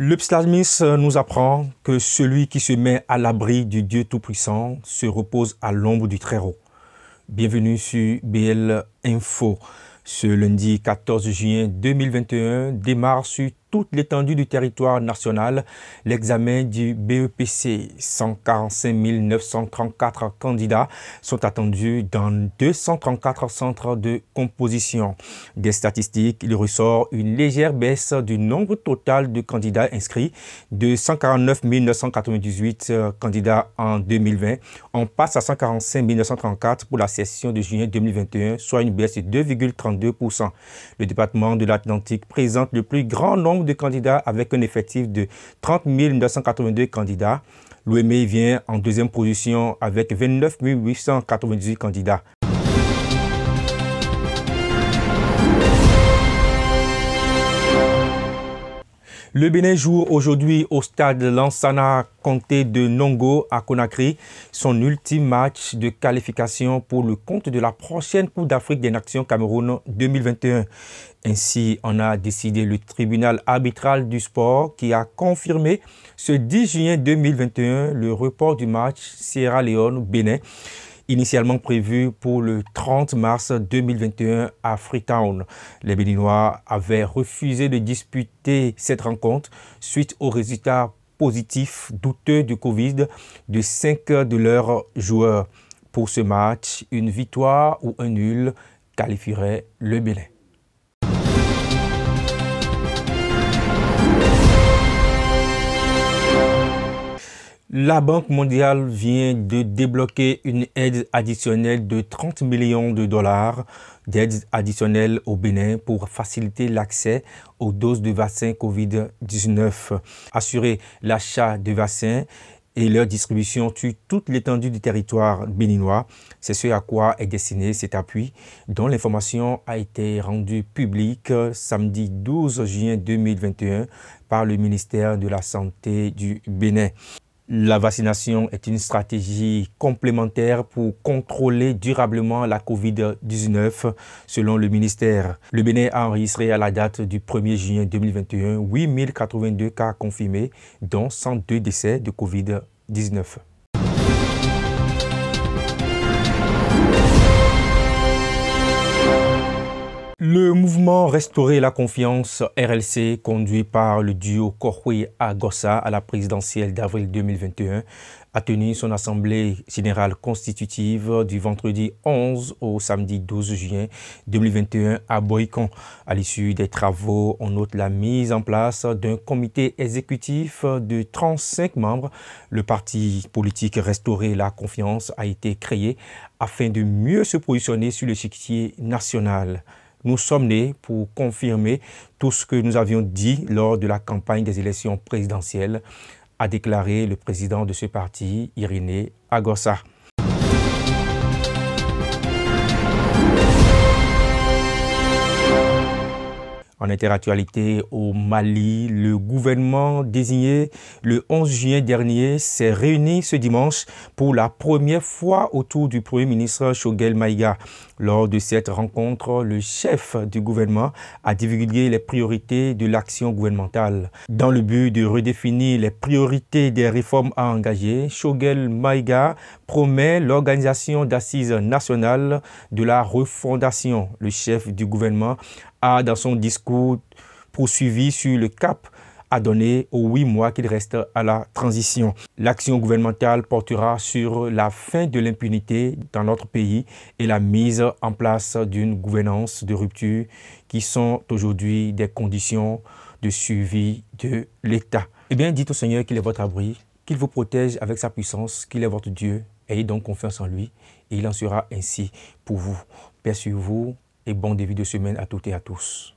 Le psalmiste euh, nous apprend que celui qui se met à l'abri du Dieu Tout-Puissant se repose à l'ombre du Très-Haut. Bienvenue sur BL Info. Ce lundi 14 juin 2021 démarre sur toute l'étendue du territoire national l'examen du BEPC. 145 934 candidats sont attendus dans 234 centres de composition. Des statistiques, il ressort une légère baisse du nombre total de candidats inscrits de 149 998 candidats en 2020. On passe à 145 934 pour la session de juin 2021, soit une baisse de 2,32%. Le département de l'Atlantique présente le plus grand nombre de candidats avec un effectif de 30 982 candidats. L'OME vient en deuxième position avec 29 898 candidats. Le Bénin joue aujourd'hui au stade Lansana Comté de Nongo à Conakry son ultime match de qualification pour le compte de la prochaine Coupe d'Afrique des Nations Cameroun 2021. Ainsi on a décidé le tribunal arbitral du sport qui a confirmé ce 10 juin 2021 le report du match Sierra Leone-Bénin initialement prévu pour le 30 mars 2021 à Freetown. Les Béninois avaient refusé de disputer cette rencontre suite aux résultats positifs douteux du Covid de cinq de leurs joueurs. Pour ce match, une victoire ou un nul qualifierait le Bénin. La Banque mondiale vient de débloquer une aide additionnelle de 30 millions de dollars d'aide additionnelle au Bénin pour faciliter l'accès aux doses de vaccins COVID-19, assurer l'achat de vaccins et leur distribution sur toute l'étendue du territoire béninois. C'est ce à quoi est destiné cet appui, dont l'information a été rendue publique samedi 12 juin 2021 par le ministère de la Santé du Bénin. La vaccination est une stratégie complémentaire pour contrôler durablement la COVID-19, selon le ministère. Le Bénin a enregistré à la date du 1er juin 2021 8082 cas confirmés, dont 102 décès de COVID-19. Le mouvement Restaurer la confiance RLC, conduit par le duo à Gossa à la présidentielle d'avril 2021, a tenu son assemblée générale constitutive du vendredi 11 au samedi 12 juin 2021 à Boycon. À l'issue des travaux, on note la mise en place d'un comité exécutif de 35 membres. Le parti politique Restaurer la confiance a été créé afin de mieux se positionner sur le l'échiquier national nous sommes nés pour confirmer tout ce que nous avions dit lors de la campagne des élections présidentielles, a déclaré le président de ce parti, Irénée Agossa. En interactualité au Mali, le gouvernement désigné le 11 juin dernier s'est réuni ce dimanche pour la première fois autour du Premier ministre Shogel Maïga. Lors de cette rencontre, le chef du gouvernement a divulgué les priorités de l'action gouvernementale. Dans le but de redéfinir les priorités des réformes à engager, Shogel Maïga promet l'organisation d'assises nationales de la refondation. Le chef du gouvernement a, dans son discours poursuivi sur le cap à donner aux huit mois qu'il reste à la transition. L'action gouvernementale portera sur la fin de l'impunité dans notre pays et la mise en place d'une gouvernance de rupture qui sont aujourd'hui des conditions de suivi de l'État. Eh bien, dites au Seigneur qu'il est votre abri, qu'il vous protège avec sa puissance, qu'il est votre Dieu Ayez donc confiance en lui et il en sera ainsi pour vous. Père, sur vous et bon début de semaine à toutes et à tous.